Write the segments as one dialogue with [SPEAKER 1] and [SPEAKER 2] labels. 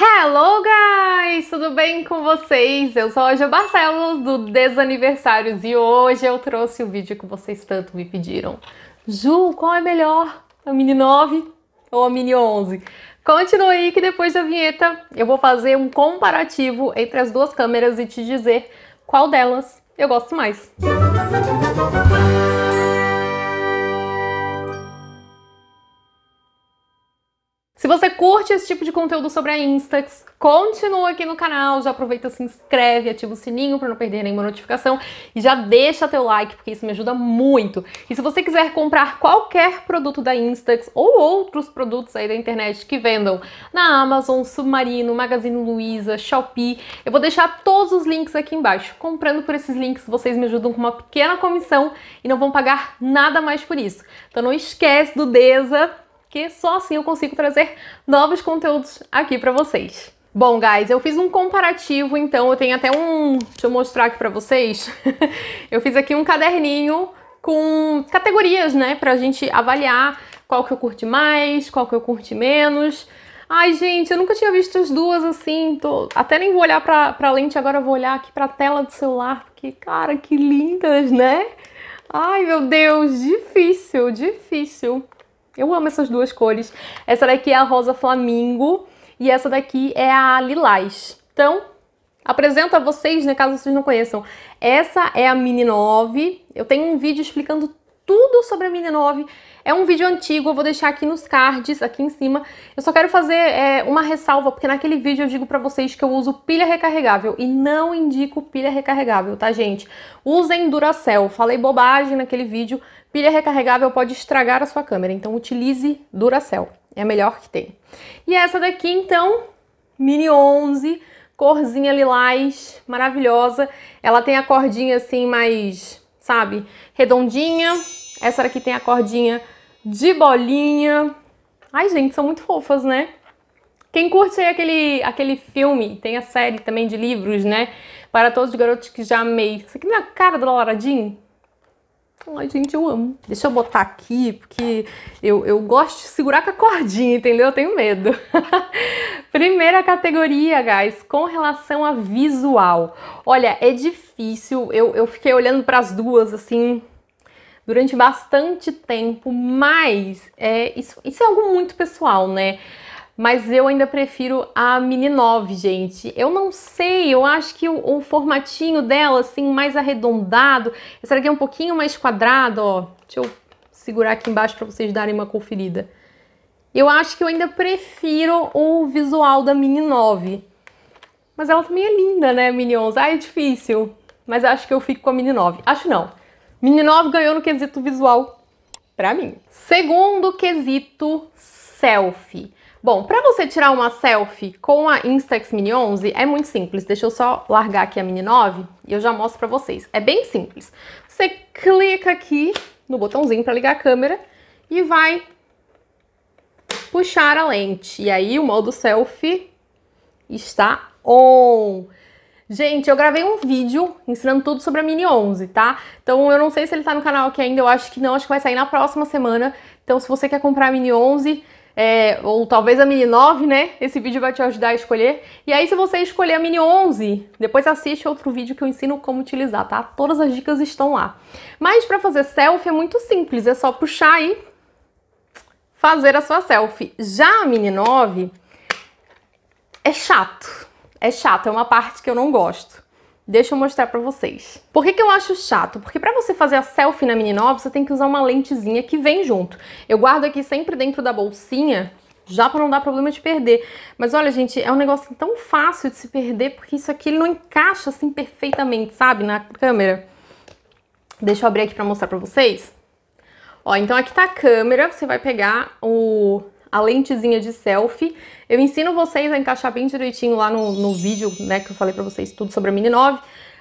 [SPEAKER 1] Hello guys, tudo bem com vocês? Eu sou a Jo Barcelos do Desaniversários e hoje eu trouxe o vídeo que vocês tanto me pediram. Ju, qual é melhor? A Mini 9 ou a Mini 11? Continue aí que depois da vinheta eu vou fazer um comparativo entre as duas câmeras e te dizer qual delas eu gosto mais. Música Se você curte esse tipo de conteúdo sobre a Instax, continua aqui no canal, já aproveita, se inscreve, ativa o sininho para não perder nenhuma notificação e já deixa teu like, porque isso me ajuda muito. E se você quiser comprar qualquer produto da Instax ou outros produtos aí da internet que vendam na Amazon, Submarino, Magazine Luiza, Shopee, eu vou deixar todos os links aqui embaixo. Comprando por esses links, vocês me ajudam com uma pequena comissão e não vão pagar nada mais por isso. Então não esquece do Deza porque só assim eu consigo trazer novos conteúdos aqui para vocês. Bom, guys, eu fiz um comparativo, então eu tenho até um... Deixa eu mostrar aqui para vocês. eu fiz aqui um caderninho com categorias, né, pra gente avaliar qual que eu curti mais, qual que eu curti menos. Ai, gente, eu nunca tinha visto as duas assim. Tô... Até nem vou olhar pra, pra lente, agora eu vou olhar aqui pra tela do celular, porque, cara, que lindas, né? Ai, meu Deus, difícil, difícil. Eu amo essas duas cores. Essa daqui é a rosa flamingo e essa daqui é a lilás. Então, apresento a vocês, né, caso vocês não conheçam. Essa é a Mini 9. Eu tenho um vídeo explicando tudo sobre a Mini 9. É um vídeo antigo, eu vou deixar aqui nos cards, aqui em cima. Eu só quero fazer é, uma ressalva, porque naquele vídeo eu digo pra vocês que eu uso pilha recarregável e não indico pilha recarregável, tá, gente? Usem Duracell. Falei bobagem naquele vídeo. Pilha recarregável pode estragar a sua câmera, então utilize Duracell. É a melhor que tem. E essa daqui, então, Mini 11, corzinha lilás, maravilhosa. Ela tem a cordinha assim mais, sabe, redondinha essa aqui tem a cordinha de bolinha. Ai, gente, são muito fofas, né? Quem curte aquele, aquele filme, tem a série também de livros, né? Para todos os garotos que já amei. Isso aqui não é a cara do Laura Jean? Ai, gente, eu amo. Deixa eu botar aqui, porque eu, eu gosto de segurar com a cordinha, entendeu? Eu tenho medo. Primeira categoria, guys, com relação a visual. Olha, é difícil. Eu, eu fiquei olhando para as duas, assim, durante bastante tempo, mas é, isso, isso é algo muito pessoal, né? Mas eu ainda prefiro a Mini 9, gente. Eu não sei, eu acho que o, o formatinho dela, assim, mais arredondado. será que é um pouquinho mais quadrado? ó. Deixa eu segurar aqui embaixo para vocês darem uma conferida. Eu acho que eu ainda prefiro o visual da Mini 9. Mas ela também é linda, né, Mini 11? Ah, é difícil. Mas acho que eu fico com a Mini 9. Acho não. Mininov ganhou no quesito visual, pra mim. Segundo quesito, selfie. Bom, para você tirar uma selfie com a Instax Mini 11 é muito simples. Deixa eu só largar aqui a Mini 9 e eu já mostro para vocês. É bem simples. Você clica aqui no botãozinho para ligar a câmera e vai puxar a lente. E aí o modo selfie está on. Gente, eu gravei um vídeo ensinando tudo sobre a Mini 11, tá? Então eu não sei se ele tá no canal aqui ainda, eu acho que não, acho que vai sair na próxima semana. Então se você quer comprar a Mini 11, é, ou talvez a Mini 9, né? Esse vídeo vai te ajudar a escolher. E aí se você escolher a Mini 11, depois assiste outro vídeo que eu ensino como utilizar, tá? Todas as dicas estão lá. Mas para fazer selfie é muito simples, é só puxar aí, fazer a sua selfie. Já a Mini 9 é chato é chato, é uma parte que eu não gosto. Deixa eu mostrar pra vocês. Por que, que eu acho chato? Porque pra você fazer a selfie na Mini 9, você tem que usar uma lentezinha que vem junto. Eu guardo aqui sempre dentro da bolsinha, já para não dar problema de perder. Mas olha, gente, é um negócio tão fácil de se perder, porque isso aqui não encaixa assim perfeitamente, sabe, na câmera. Deixa eu abrir aqui para mostrar para vocês. Ó, então aqui tá a câmera, você vai pegar o a lentezinha de selfie. Eu ensino vocês a encaixar bem direitinho lá no, no vídeo, né, que eu falei pra vocês tudo sobre a Mini 9.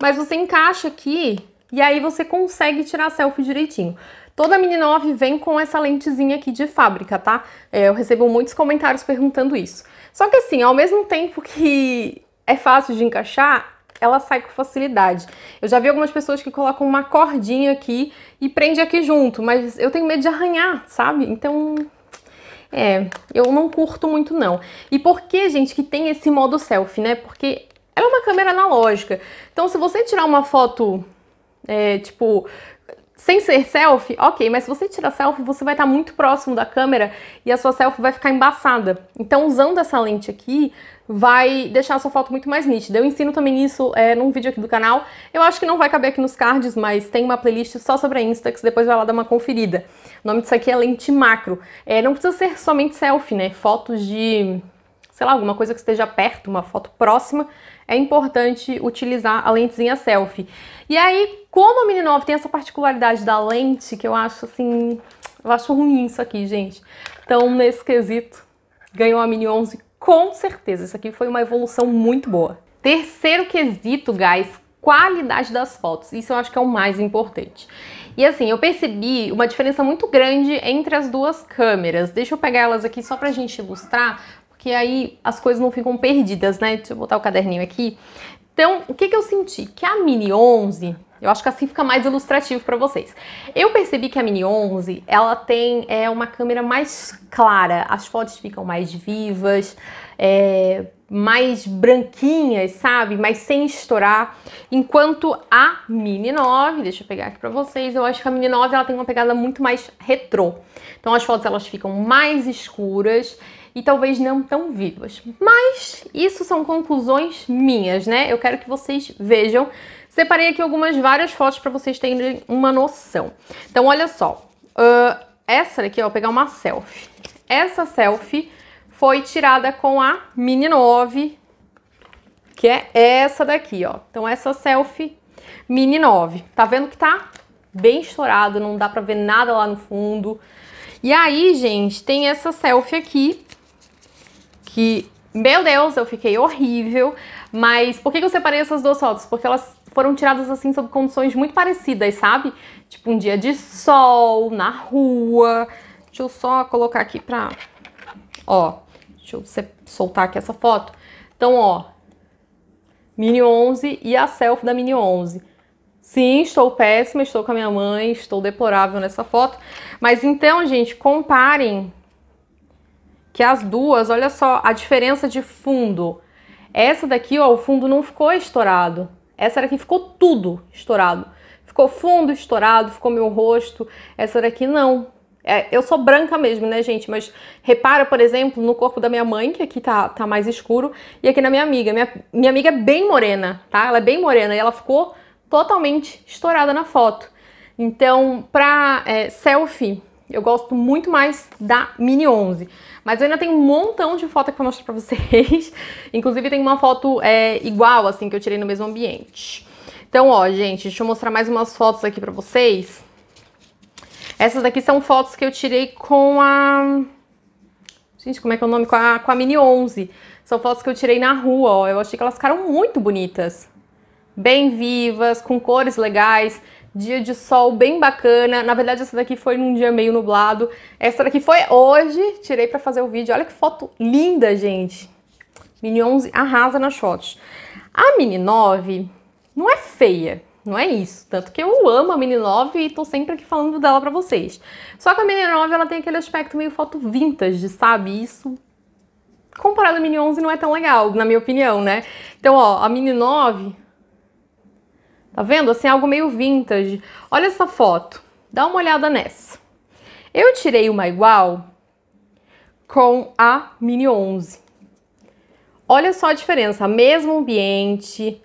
[SPEAKER 1] Mas você encaixa aqui e aí você consegue tirar selfie direitinho. Toda Mini 9 vem com essa lentezinha aqui de fábrica, tá? É, eu recebo muitos comentários perguntando isso. Só que assim, ao mesmo tempo que é fácil de encaixar, ela sai com facilidade. Eu já vi algumas pessoas que colocam uma cordinha aqui e prende aqui junto, mas eu tenho medo de arranhar, sabe? Então é, eu não curto muito não. E por que, gente, que tem esse modo selfie, né? Porque ela é uma câmera analógica. Então, se você tirar uma foto, é, tipo, sem ser selfie, ok, mas se você tirar selfie, você vai estar tá muito próximo da câmera e a sua selfie vai ficar embaçada. Então, usando essa lente aqui, vai deixar a sua foto muito mais nítida. Eu ensino também isso é, num vídeo aqui do canal. Eu acho que não vai caber aqui nos cards, mas tem uma playlist só sobre a Insta, que depois vai lá dar uma conferida. O nome disso aqui é lente macro. É, não precisa ser somente selfie, né? Fotos de, sei lá, alguma coisa que esteja perto, uma foto próxima, é importante utilizar a lentezinha selfie. E aí, como a Mini 9 tem essa particularidade da lente, que eu acho assim, eu acho ruim isso aqui, gente. Então, nesse quesito, ganhou a Mini 11 com certeza. Isso aqui foi uma evolução muito boa. Terceiro quesito, guys, qualidade das fotos. Isso eu acho que é o mais importante. E assim, eu percebi uma diferença muito grande entre as duas câmeras. Deixa eu pegar elas aqui só pra gente ilustrar, porque aí as coisas não ficam perdidas, né? Deixa eu botar o caderninho aqui. Então, o que, que eu senti? Que a Mini 11 eu acho que assim fica mais ilustrativo para vocês. Eu percebi que a Mini 11, ela tem é, uma câmera mais clara, as fotos ficam mais vivas, é, mais branquinhas, sabe? Mas sem estourar. Enquanto a Mini 9, deixa eu pegar aqui para vocês, eu acho que a Mini 9 ela tem uma pegada muito mais retrô. Então as fotos elas ficam mais escuras e talvez não tão vivas. Mas isso são conclusões minhas, né? Eu quero que vocês vejam. Separei aqui algumas várias fotos para vocês terem uma noção. Então, olha só. Uh, essa daqui, ó, vou pegar uma selfie. Essa selfie foi tirada com a Mini 9, que é essa daqui, ó. Então, essa selfie Mini 9. Tá vendo que tá bem estourado, não dá pra ver nada lá no fundo. E aí, gente, tem essa selfie aqui, que, meu Deus, eu fiquei horrível. Mas por que eu separei essas duas fotos? Porque elas foram tiradas assim sob condições muito parecidas, sabe? Tipo um dia de sol, na rua. Deixa eu só colocar aqui pra... Ó, deixa eu soltar aqui essa foto. Então, ó, Mini 11 e a selfie da Mini 11. Sim, estou péssima, estou com a minha mãe, estou deplorável nessa foto. Mas então, gente, comparem que as duas, olha só a diferença de fundo. Essa daqui, ó, o fundo não ficou estourado. Essa daqui ficou tudo estourado. Ficou fundo estourado, ficou meu rosto. Essa daqui não. É, eu sou branca mesmo, né, gente? Mas repara, por exemplo, no corpo da minha mãe, que aqui tá, tá mais escuro, e aqui na minha amiga. Minha, minha amiga é bem morena, tá? Ela é bem morena e ela ficou totalmente estourada na foto. Então, pra é, selfie, eu gosto muito mais da Mini 11. Mas eu ainda tenho um montão de foto aqui pra mostrar pra vocês. Inclusive tem uma foto é, igual, assim, que eu tirei no mesmo ambiente. Então, ó, gente, deixa eu mostrar mais umas fotos aqui pra vocês. Essas daqui são fotos que eu tirei com a... Gente, como é que é o nome? Com a, com a Mini 11. São fotos que eu tirei na rua, ó. Eu achei que elas ficaram muito bonitas. Bem vivas, com cores legais dia de sol bem bacana. Na verdade, essa daqui foi num dia meio nublado. Essa daqui foi hoje, tirei para fazer o vídeo. Olha que foto linda, gente. Mini 11 arrasa nas fotos. A Mini 9 não é feia, não é isso. Tanto que eu amo a Mini 9 e tô sempre aqui falando dela pra vocês. Só que a Mini 9, ela tem aquele aspecto meio foto vintage, sabe? Isso comparado à Mini 11 não é tão legal, na minha opinião, né? Então, ó, a Mini 9 Tá vendo? Assim, algo meio vintage. Olha essa foto. Dá uma olhada nessa. Eu tirei uma igual com a Mini 11. Olha só a diferença. Mesmo ambiente,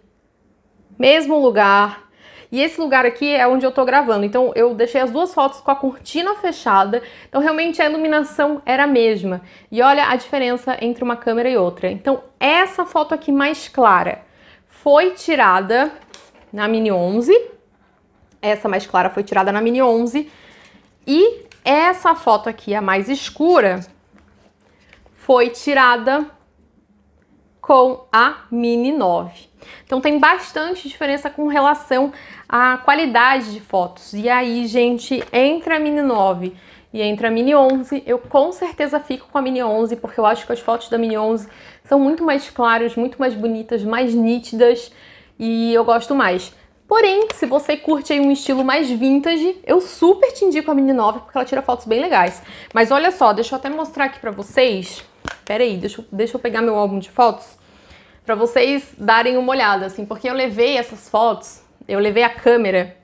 [SPEAKER 1] mesmo lugar. E esse lugar aqui é onde eu tô gravando. Então, eu deixei as duas fotos com a cortina fechada. Então, realmente, a iluminação era a mesma. E olha a diferença entre uma câmera e outra. Então, essa foto aqui mais clara foi tirada na mini 11. Essa mais clara foi tirada na mini 11. E essa foto aqui, a mais escura, foi tirada com a mini 9. Então tem bastante diferença com relação à qualidade de fotos. E aí, gente, entre a mini 9 e entre a Mini 11, eu com certeza fico com a Mini 11, porque eu acho que as fotos da Mini 11 são muito mais claras, muito mais bonitas, mais nítidas e eu gosto mais. Porém, se você curte um estilo mais vintage, eu super te indico a Mini 9 porque ela tira fotos bem legais. Mas olha só, deixa eu até mostrar aqui pra vocês. Pera aí, deixa, eu, deixa eu pegar meu álbum de fotos pra vocês darem uma olhada, assim, porque eu levei essas fotos, eu levei a câmera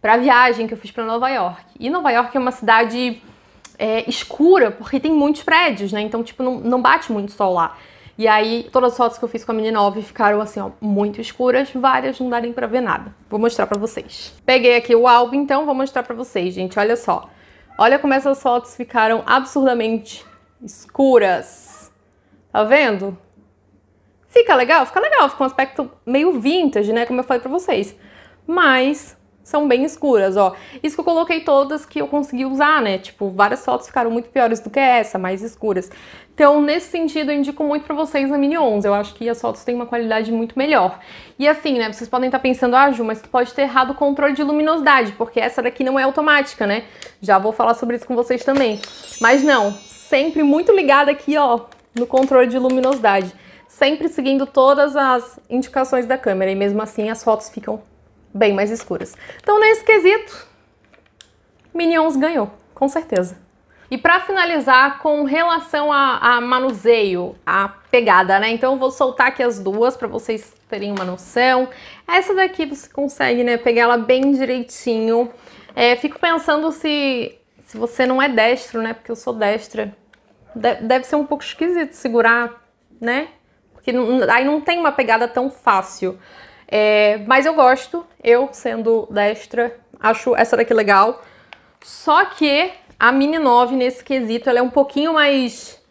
[SPEAKER 1] pra viagem que eu fiz pra Nova York. E Nova York é uma cidade é, escura porque tem muitos prédios, né? Então, tipo, não, não bate muito sol lá. E aí, todas as fotos que eu fiz com a Mini 9 ficaram assim, ó, muito escuras, várias não darem pra ver nada. Vou mostrar pra vocês. Peguei aqui o álbum, então vou mostrar pra vocês, gente, olha só. Olha como essas fotos ficaram absurdamente escuras. Tá vendo? Fica legal? Fica legal, fica um aspecto meio vintage, né, como eu falei pra vocês. Mas, são bem escuras, ó. Isso que eu coloquei todas que eu consegui usar, né? Tipo, várias fotos ficaram muito piores do que essa, mais escuras. Então, nesse sentido, eu indico muito pra vocês a Mini 11. Eu acho que as fotos têm uma qualidade muito melhor. E assim, né, vocês podem estar pensando, ah, Ju, mas tu pode ter errado o controle de luminosidade, porque essa daqui não é automática, né? Já vou falar sobre isso com vocês também. Mas não, sempre muito ligada aqui, ó, no controle de luminosidade. Sempre seguindo todas as indicações da câmera e mesmo assim as fotos ficam bem mais escuras. Então, nesse quesito, Minions ganhou, com certeza. E para finalizar, com relação a, a, manuseio, a pegada, né? Então eu vou soltar aqui as duas para vocês terem uma noção. Essa daqui você consegue, né, pegar ela bem direitinho. É, fico pensando se, se você não é destro, né? Porque eu sou destra. De deve ser um pouco esquisito segurar, né? Porque aí não tem uma pegada tão fácil. É, mas eu gosto, eu sendo destra, acho essa daqui legal. Só que a Mini 9 nesse quesito, ela é um pouquinho mais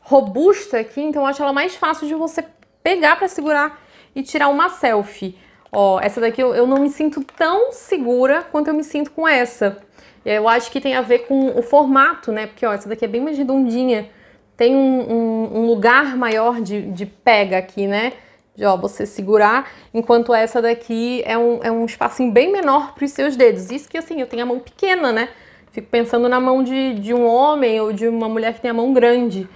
[SPEAKER 1] robusta aqui, então eu acho ela mais fácil de você pegar para segurar e tirar uma selfie. Ó, essa daqui eu, eu não me sinto tão segura quanto eu me sinto com essa. Eu acho que tem a ver com o formato, né? Porque, ó, essa daqui é bem mais redondinha. Tem um, um, um lugar maior de, de pega aqui, né? de ó, você segurar, enquanto essa daqui é um, é um espacinho bem menor para os seus dedos. Isso que assim, eu tenho a mão pequena, né? Fico pensando na mão de, de um homem ou de uma mulher que tem a mão grande.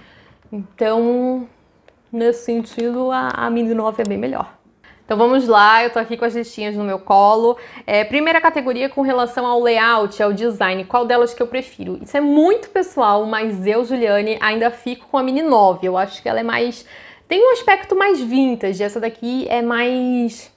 [SPEAKER 1] Então, nesse sentido, a, a Mini 9 é bem melhor. Então vamos lá, eu tô aqui com as listinhas no meu colo. É, primeira categoria com relação ao layout, ao design, qual delas que eu prefiro? Isso é muito pessoal, mas eu, Juliane, ainda fico com a Mini 9. Eu acho que ela é mais tem um aspecto mais vintage, essa daqui é mais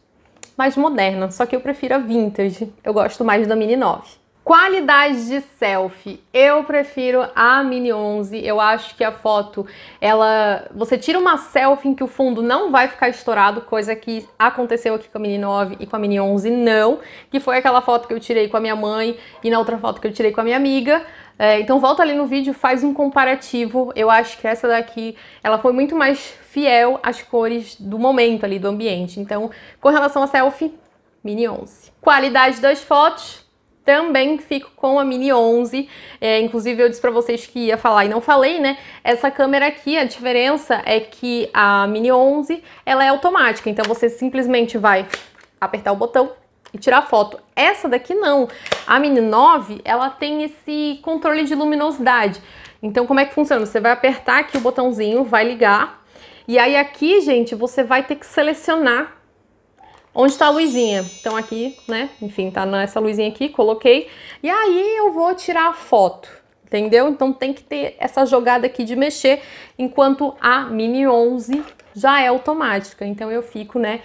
[SPEAKER 1] mais moderna, só que eu prefiro a vintage. Eu gosto mais da Mini 9. Qualidade de selfie. Eu prefiro a Mini 11. Eu acho que a foto, ela, você tira uma selfie em que o fundo não vai ficar estourado, coisa que aconteceu aqui com a Mini 9 e com a Mini 11 não, que foi aquela foto que eu tirei com a minha mãe e na outra foto que eu tirei com a minha amiga. É, então volta ali no vídeo, faz um comparativo. Eu acho que essa daqui, ela foi muito mais fiel às cores do momento ali, do ambiente. Então, com relação a selfie, Mini 11. Qualidade das fotos, também fico com a Mini 11. É, inclusive, eu disse para vocês que ia falar e não falei, né? Essa câmera aqui, a diferença é que a Mini 11, ela é automática. Então, você simplesmente vai apertar o botão e tirar foto. Essa daqui não. A Mini 9, ela tem esse controle de luminosidade. Então, como é que funciona? Você vai apertar aqui o botãozinho, vai ligar. E aí aqui, gente, você vai ter que selecionar onde está a luzinha. Então aqui, né, enfim, tá nessa luzinha aqui, coloquei. E aí eu vou tirar a foto, entendeu? Então tem que ter essa jogada aqui de mexer, enquanto a Mini 11 já é automática. Então eu fico, né,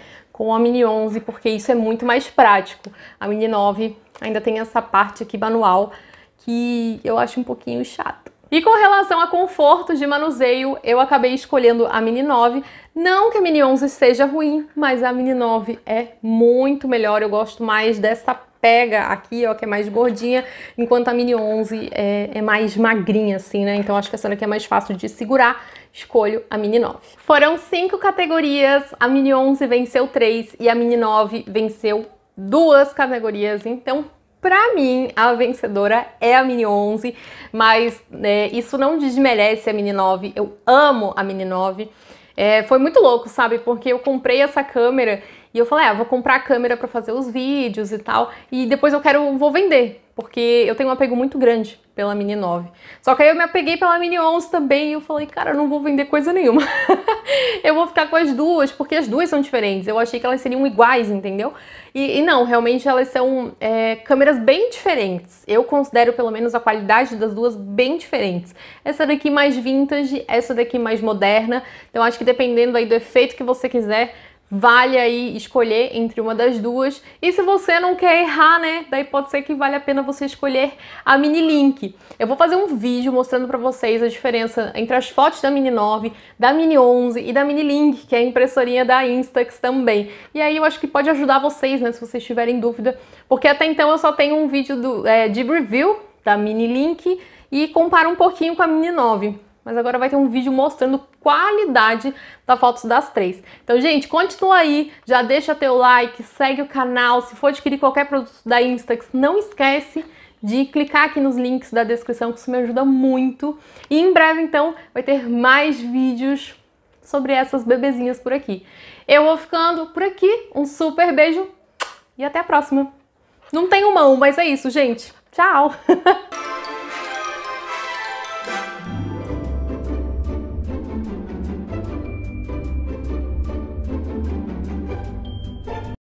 [SPEAKER 1] com a Mini 11, porque isso é muito mais prático. A Mini 9 ainda tem essa parte aqui manual que eu acho um pouquinho chato. E com relação a conforto de manuseio, eu acabei escolhendo a Mini 9. Não que a Mini 11 seja ruim, mas a Mini 9 é muito melhor. Eu gosto mais dessa pega aqui, ó, que é mais gordinha, enquanto a Mini 11 é, é mais magrinha, assim, né? Então acho que essa daqui é mais fácil de segurar escolho a Mini 9. Foram cinco categorias, a Mini 11 venceu três e a Mini 9 venceu duas categorias, então para mim, a vencedora é a Mini 11, mas né, isso não desmerece a Mini 9, eu amo a Mini 9. É, foi muito louco, sabe? Porque eu comprei essa câmera e eu falei, ah, vou comprar a câmera para fazer os vídeos e tal, e depois eu quero, vou vender, porque eu tenho um apego muito grande pela Mini 9. Só que aí eu me apeguei pela Mini 11 também e eu falei, cara, eu não vou vender coisa nenhuma. eu vou ficar com as duas, porque as duas são diferentes. Eu achei que elas seriam iguais, entendeu? E, e não, realmente elas são é, câmeras bem diferentes. Eu considero pelo menos a qualidade das duas bem diferentes. Essa daqui mais vintage, essa daqui mais moderna. Então acho que dependendo aí do efeito que você quiser, vale aí escolher entre uma das duas. E se você não quer errar, né, daí pode ser que vale a pena você escolher a Mini Link. Eu vou fazer um vídeo mostrando para vocês a diferença entre as fotos da Mini 9, da Mini 11 e da Mini Link, que é a impressorinha da Instax também. E aí eu acho que pode ajudar vocês, né, se vocês tiverem dúvida, porque até então eu só tenho um vídeo do, é, de review da Mini Link e comparo um pouquinho com a Mini 9. Mas agora vai ter um vídeo mostrando qualidade da Fotos das Três. Então, gente, continua aí, já deixa teu like, segue o canal, se for adquirir qualquer produto da Instax, não esquece de clicar aqui nos links da descrição, que isso me ajuda muito. E em breve, então, vai ter mais vídeos sobre essas bebezinhas por aqui. Eu vou ficando por aqui, um super beijo e até a próxima. Não tenho mão, mas é isso, gente. Tchau!